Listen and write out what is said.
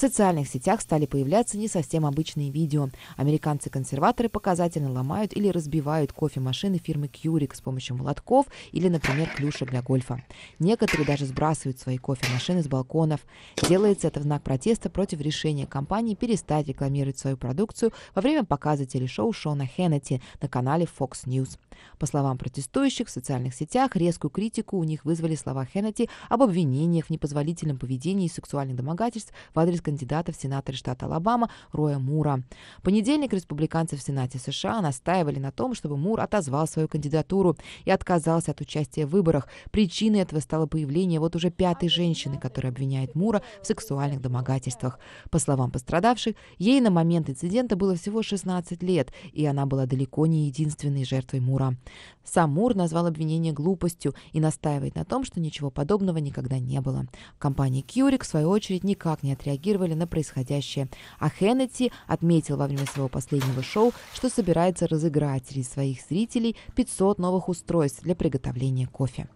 В социальных сетях стали появляться не совсем обычные видео. Американцы-консерваторы показательно ломают или разбивают кофемашины фирмы Кьюрик с помощью молотков или, например, клюшек для гольфа. Некоторые даже сбрасывают свои кофемашины с балконов. Делается это в знак протеста против решения компании перестать рекламировать свою продукцию во время показа телешоу Шона Хеннети на канале Fox News. По словам протестующих, в социальных сетях резкую критику у них вызвали слова Хеннети об обвинениях в непозволительном поведении и сексуальных домогательств в адрес кандидата в сенаторы штата Алабама Роя Мура. В понедельник республиканцы в Сенате США настаивали на том, чтобы Мур отозвал свою кандидатуру и отказался от участия в выборах. Причиной этого стало появление вот уже пятой женщины, которая обвиняет Мура в сексуальных домогательствах. По словам пострадавших, ей на момент инцидента было всего 16 лет, и она была далеко не единственной жертвой Мура. Сам Мур назвал обвинение глупостью и настаивает на том, что ничего подобного никогда не было. Компания Кьюрик, в свою очередь, никак не отреагировала реагировали на происходящее. А Хеннети отметил во время своего последнего шоу, что собирается разыграть среди своих зрителей 500 новых устройств для приготовления кофе.